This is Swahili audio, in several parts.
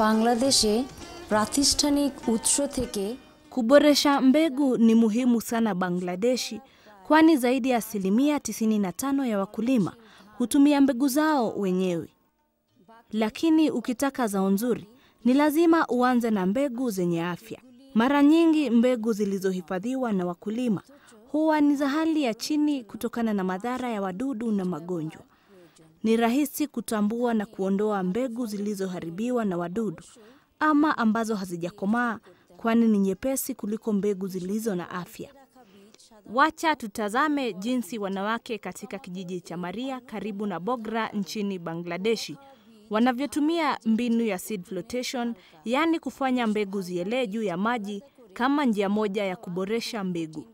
Bangladeshe প্রাতিষ্ঠানিক utsho theke Kuboresha mbegu ni muhimu sana Bangladeshi, kwani zaidi ya asilimia 95 ya wakulima hutumia mbegu zao wenyewe. Lakini ukitaka zao nzuri, ni lazima uanze na mbegu zenye afya. Mara nyingi mbegu zilizohifadhiwa na wakulima huwa ni za hali ya chini kutokana na madhara ya wadudu na magonjwa. Ni rahisi kutambua na kuondoa mbegu zilizoharibiwa na wadudu ama ambazo hazijakomaa, kwani ni nyepesi kuliko mbegu zilizo na afya. Wacha tutazame jinsi wanawake katika kijiji cha Maria karibu na Bogra nchini Bangladeshi wanavyotumia mbinu ya seed flotation, yaani kufanya mbegu zielee juu ya maji kama njia moja ya kuboresha mbegu.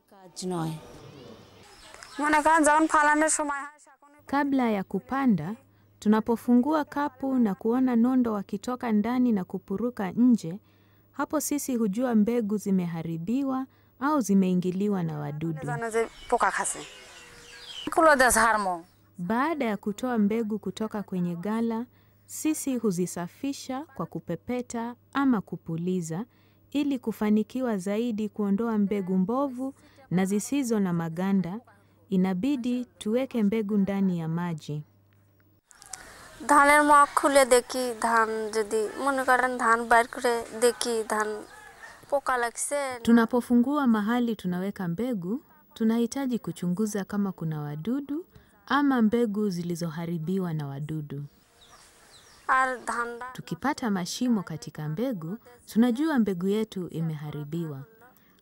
Kabla ya kupanda, tunapofungua kapu na kuona nondo wakitoka ndani na kupuruka nje, hapo sisi hujua mbegu zimeharibiwa au zimeingiliwa na wadudu. Baada ya kutoa mbegu kutoka kwenye gala, sisi huzisafisha kwa kupepeta ama kupuliza ili kufanikiwa zaidi kuondoa mbegu mbovu na zisizo na maganda inabidi tuweke mbegu ndani ya maji. ধানের মগ খুলে দেখি ধান যদি মনে করেন ধান বাইর করে দেখি ধান পোকা লাগছে Tunapofungua mahali tunaweka mbegu, tunahitaji kuchunguza kama kuna wadudu ama mbegu zilizoharibiwa na wadudu. আর Tukipata mashimo katika mbegu, tunajua mbegu yetu imeharibiwa.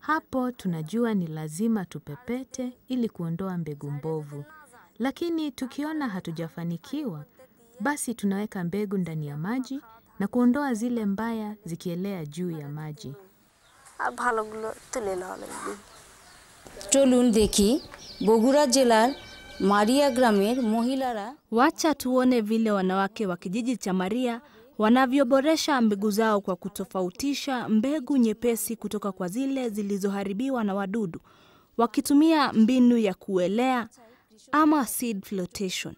Hapo tunajua ni lazima tupepete ili kuondoa mbegu mbovu. Lakini tukiona hatujafanikiwa, basi tunaweka mbegu ndani ya maji na kuondoa zile mbaya zikielea juu ya maji. চলুন দেখি বগুড়া জেলার মারিয়া গ্রামের মহিলারা wacha tuone vile wanawake wa kijiji cha Maria wanavyoboresha mbegu zao kwa kutofautisha mbegu nyepesi kutoka kwa zile zilizoharibiwa na wadudu wakitumia mbinu ya kuelea ama seed flotation.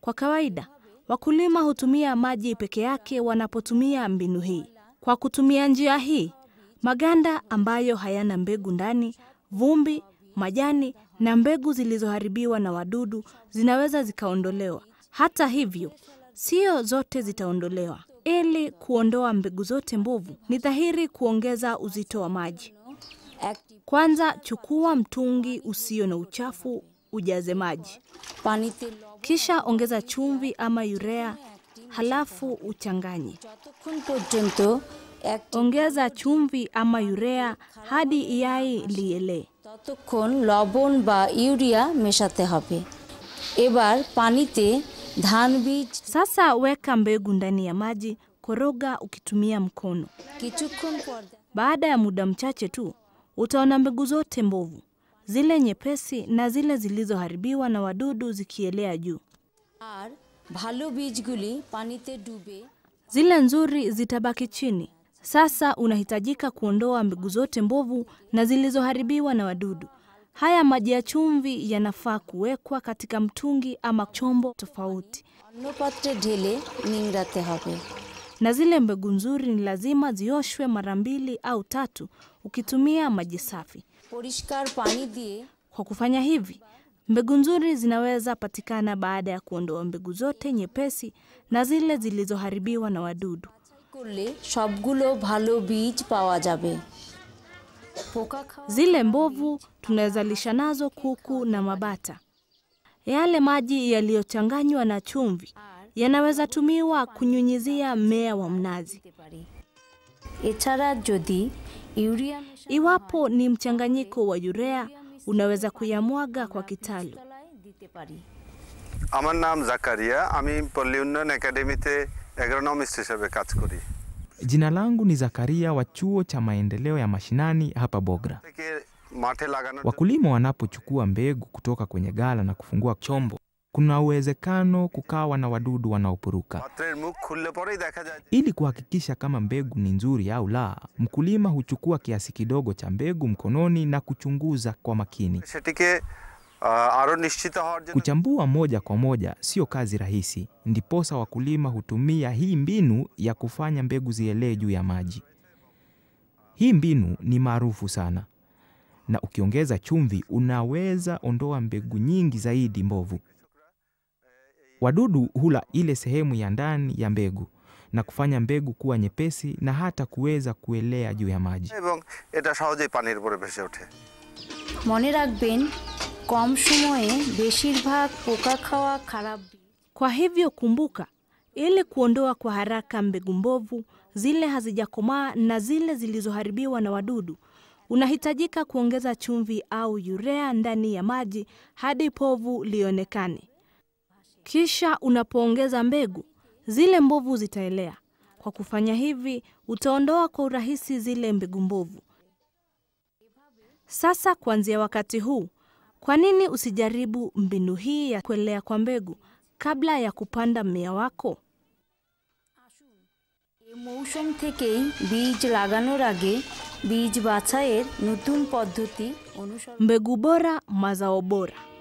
Kwa kawaida, wakulima hutumia maji peke yake wanapotumia mbinu hii. Kwa kutumia njia hii, maganda ambayo hayana mbegu ndani, vumbi, majani na mbegu zilizoharibiwa na wadudu zinaweza zikaondolewa. Hata hivyo, sio zote zitaondolewa. Ili kuondoa mbegu zote mbovu, ni dhahiri kuongeza uzito wa maji. Kwanza chukua mtungi usio na uchafu, ujaze maji, kisha ongeza chumvi ama urea, halafu uchanganye. Ongeza chumvi ama urea hadi yai lielee. ততক্ষণ লবণ বা ইউরিয়া মেশাতে হবে এবার পানিতে Dhan biji. Sasa weka mbegu ndani ya maji, koroga ukitumia mkono. Baada ya muda mchache tu utaona mbegu zote mbovu, zile nyepesi na zile zilizoharibiwa na wadudu zikielea juu. Zile nzuri zitabaki chini. Sasa unahitajika kuondoa mbegu zote mbovu na zilizoharibiwa na wadudu Haya maji ya chumvi yanafaa kuwekwa katika mtungi ama chombo tofauti, na zile mbegu nzuri ni lazima zioshwe mara mbili au tatu ukitumia maji safi. Kwa kufanya hivi, mbegu nzuri zinaweza patikana baada ya kuondoa mbegu zote nyepesi na zile zilizoharibiwa na wadudu. Zile mbovu tunazalisha nazo kuku na mabata. Yale maji yaliyochanganywa na chumvi yanaweza tumiwa kunyunyizia mmea wa mnazi. Iwapo ni mchanganyiko wa urea, unaweza kuyamwaga kwa kitalu. আমার নাম জাকারিয়া আমি পল্লী উন্নয়ন একাডেমিতে অ্যাগ্রোনমিস্ট হিসেবে কাজ Jina langu ni Zakaria wa chuo cha maendeleo ya mashinani hapa Bogra. Wakulima wanapochukua mbegu kutoka kwenye gala na kufungua chombo, kuna uwezekano kukawa na wadudu wanaopuruka. Ili kuhakikisha kama mbegu ni nzuri au la, mkulima huchukua kiasi kidogo cha mbegu mkononi na kuchunguza kwa makini. Ah, kuchambua moja kwa moja sio kazi rahisi, ndiposa wakulima hutumia hii mbinu ya kufanya mbegu zielee juu ya maji. Hii mbinu ni maarufu sana, na ukiongeza chumvi unaweza ondoa mbegu nyingi zaidi mbovu. Wadudu hula ile sehemu ya ndani ya mbegu na kufanya mbegu kuwa nyepesi na hata kuweza kuelea juu ya maji. mone rakhben কম সময়ে বেশিরভাগ পোকা খাওয়া খারাপ Kwa hivyo kumbuka, ili kuondoa kwa haraka mbegu mbovu, zile hazijakomaa na zile zilizoharibiwa na wadudu, unahitajika kuongeza chumvi au urea ndani ya maji hadi povu lionekane. Kisha unapoongeza mbegu, zile mbovu zitaelea. Kwa kufanya hivi, utaondoa kwa urahisi zile mbegu mbovu. Sasa kuanzia wakati huu, kwa nini usijaribu mbinu hii ya kuelea kwa mbegu kabla ya kupanda mmea wako? মৌসুম থেকেই বীজ লাগানোর আগে বীজ বাছাইয়ের নতুন পদ্ধতি অনুসরণ mbegu bora mazao bora